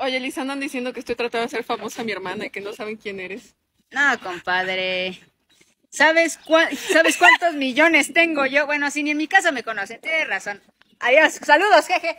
Oye, Lisa, andan diciendo que estoy tratando de ser famosa a mi hermana y que no saben quién eres. No, compadre. ¿Sabes, ¿Sabes cuántos millones tengo yo? Bueno, si ni en mi casa me conocen, tienes razón. Adiós, saludos, jeje.